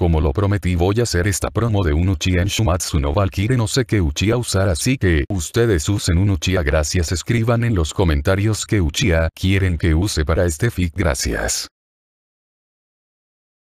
Como lo prometí voy a hacer esta promo de un Uchiha en Shumatsu no Valkyrie no sé qué Uchiha usar así que ustedes usen un Uchiha gracias escriban en los comentarios qué Uchiha quieren que use para este fic gracias.